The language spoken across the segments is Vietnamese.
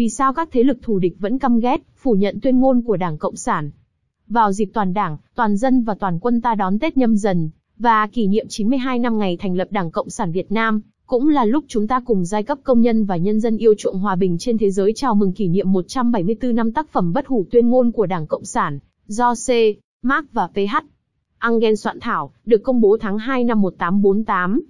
vì sao các thế lực thù địch vẫn căm ghét, phủ nhận tuyên ngôn của Đảng Cộng sản. Vào dịp toàn đảng, toàn dân và toàn quân ta đón Tết nhâm dần, và kỷ niệm 92 năm ngày thành lập Đảng Cộng sản Việt Nam, cũng là lúc chúng ta cùng giai cấp công nhân và nhân dân yêu chuộng hòa bình trên thế giới chào mừng kỷ niệm 174 năm tác phẩm bất hủ tuyên ngôn của Đảng Cộng sản, do C. Mark và PH. Engel soạn thảo, được công bố tháng 2 năm 1848.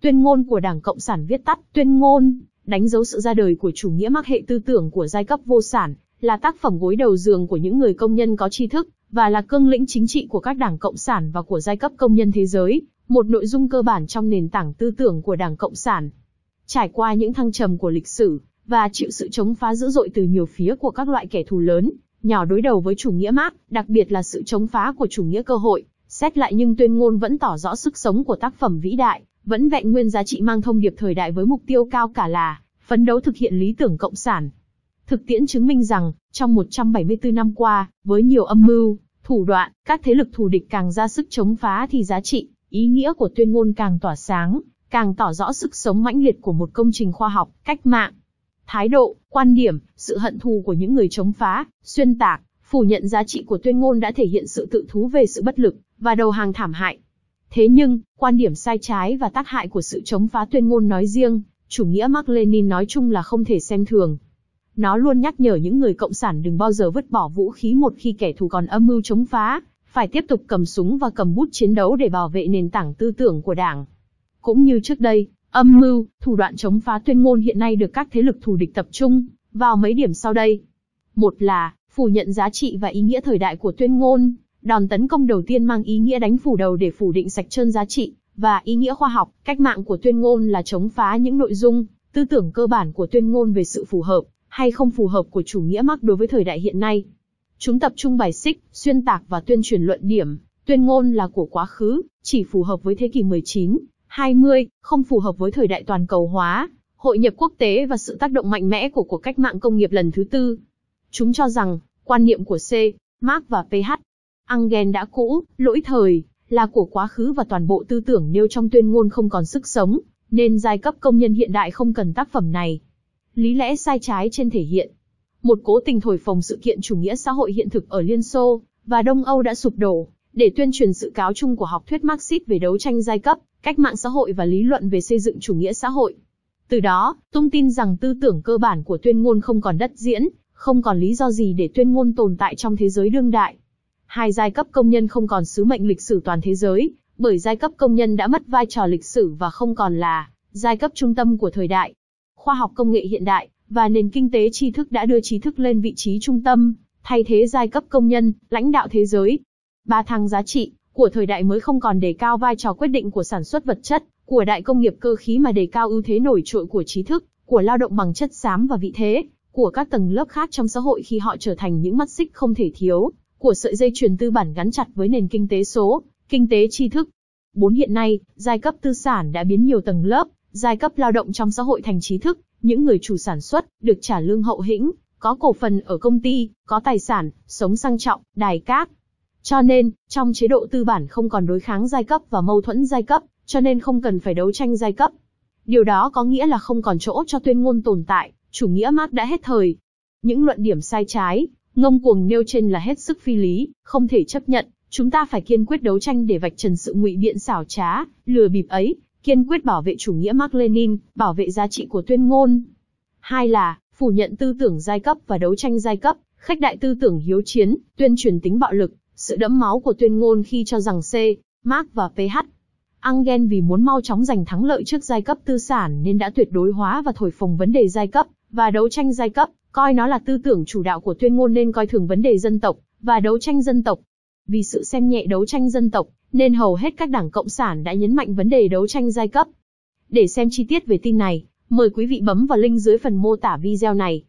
Tuyên ngôn của Đảng Cộng sản viết tắt tuyên ngôn đánh dấu sự ra đời của chủ nghĩa mắc hệ tư tưởng của giai cấp vô sản, là tác phẩm gối đầu giường của những người công nhân có tri thức, và là cương lĩnh chính trị của các đảng Cộng sản và của giai cấp công nhân thế giới, một nội dung cơ bản trong nền tảng tư tưởng của đảng Cộng sản. Trải qua những thăng trầm của lịch sử, và chịu sự chống phá dữ dội từ nhiều phía của các loại kẻ thù lớn, nhỏ đối đầu với chủ nghĩa Marx, đặc biệt là sự chống phá của chủ nghĩa cơ hội, xét lại nhưng tuyên ngôn vẫn tỏ rõ sức sống của tác phẩm vĩ đại, vẫn vẹn nguyên giá trị mang thông điệp thời đại với mục tiêu cao cả là phấn đấu thực hiện lý tưởng cộng sản. Thực tiễn chứng minh rằng, trong 174 năm qua, với nhiều âm mưu, thủ đoạn, các thế lực thù địch càng ra sức chống phá thì giá trị, ý nghĩa của tuyên ngôn càng tỏa sáng, càng tỏ rõ sức sống mãnh liệt của một công trình khoa học, cách mạng. Thái độ, quan điểm, sự hận thù của những người chống phá, xuyên tạc, phủ nhận giá trị của tuyên ngôn đã thể hiện sự tự thú về sự bất lực và đầu hàng thảm hại, Thế nhưng, quan điểm sai trái và tác hại của sự chống phá tuyên ngôn nói riêng, chủ nghĩa Mark Lenin nói chung là không thể xem thường. Nó luôn nhắc nhở những người cộng sản đừng bao giờ vứt bỏ vũ khí một khi kẻ thù còn âm mưu chống phá, phải tiếp tục cầm súng và cầm bút chiến đấu để bảo vệ nền tảng tư tưởng của đảng. Cũng như trước đây, âm mưu, thủ đoạn chống phá tuyên ngôn hiện nay được các thế lực thù địch tập trung vào mấy điểm sau đây. Một là phủ nhận giá trị và ý nghĩa thời đại của tuyên ngôn, Đòn tấn công đầu tiên mang ý nghĩa đánh phủ đầu để phủ định sạch trơn giá trị và ý nghĩa khoa học, cách mạng của tuyên ngôn là chống phá những nội dung, tư tưởng cơ bản của tuyên ngôn về sự phù hợp hay không phù hợp của chủ nghĩa Marx đối với thời đại hiện nay. Chúng tập trung bài xích, xuyên tạc và tuyên truyền luận điểm, tuyên ngôn là của quá khứ, chỉ phù hợp với thế kỷ 19, 20, không phù hợp với thời đại toàn cầu hóa, hội nhập quốc tế và sự tác động mạnh mẽ của cuộc cách mạng công nghiệp lần thứ tư. Chúng cho rằng, quan niệm của C, Marx và PH Engel đã cũ, lỗi thời, là của quá khứ và toàn bộ tư tưởng nêu trong tuyên ngôn không còn sức sống, nên giai cấp công nhân hiện đại không cần tác phẩm này. Lý lẽ sai trái trên thể hiện. Một cố tình thổi phồng sự kiện chủ nghĩa xã hội hiện thực ở Liên Xô và Đông Âu đã sụp đổ, để tuyên truyền sự cáo chung của học thuyết Marxist về đấu tranh giai cấp, cách mạng xã hội và lý luận về xây dựng chủ nghĩa xã hội. Từ đó, tung tin rằng tư tưởng cơ bản của tuyên ngôn không còn đất diễn, không còn lý do gì để tuyên ngôn tồn tại trong thế giới đương đại hai giai cấp công nhân không còn sứ mệnh lịch sử toàn thế giới, bởi giai cấp công nhân đã mất vai trò lịch sử và không còn là giai cấp trung tâm của thời đại. Khoa học công nghệ hiện đại và nền kinh tế tri thức đã đưa trí thức lên vị trí trung tâm, thay thế giai cấp công nhân, lãnh đạo thế giới. Ba thang giá trị của thời đại mới không còn đề cao vai trò quyết định của sản xuất vật chất, của đại công nghiệp cơ khí mà đề cao ưu thế nổi trội của trí thức, của lao động bằng chất xám và vị thế, của các tầng lớp khác trong xã hội khi họ trở thành những mắt xích không thể thiếu của sợi dây chuyền tư bản gắn chặt với nền kinh tế số, kinh tế tri thức. Bốn hiện nay, giai cấp tư sản đã biến nhiều tầng lớp, giai cấp lao động trong xã hội thành trí thức, những người chủ sản xuất, được trả lương hậu hĩnh, có cổ phần ở công ty, có tài sản, sống sang trọng, đài cát. Cho nên, trong chế độ tư bản không còn đối kháng giai cấp và mâu thuẫn giai cấp, cho nên không cần phải đấu tranh giai cấp. Điều đó có nghĩa là không còn chỗ cho tuyên ngôn tồn tại, chủ nghĩa Marx đã hết thời. Những luận điểm sai trái, Ngông cuồng nêu trên là hết sức phi lý, không thể chấp nhận, chúng ta phải kiên quyết đấu tranh để vạch trần sự ngụy biện xảo trá, lừa bịp ấy, kiên quyết bảo vệ chủ nghĩa Mark Lenin, bảo vệ giá trị của tuyên ngôn. Hai là, phủ nhận tư tưởng giai cấp và đấu tranh giai cấp, khách đại tư tưởng hiếu chiến, tuyên truyền tính bạo lực, sự đẫm máu của tuyên ngôn khi cho rằng C, Marx và PH. Engel vì muốn mau chóng giành thắng lợi trước giai cấp tư sản nên đã tuyệt đối hóa và thổi phồng vấn đề giai cấp và đấu tranh giai cấp, coi nó là tư tưởng chủ đạo của tuyên ngôn nên coi thường vấn đề dân tộc và đấu tranh dân tộc. Vì sự xem nhẹ đấu tranh dân tộc, nên hầu hết các đảng cộng sản đã nhấn mạnh vấn đề đấu tranh giai cấp. Để xem chi tiết về tin này, mời quý vị bấm vào link dưới phần mô tả video này.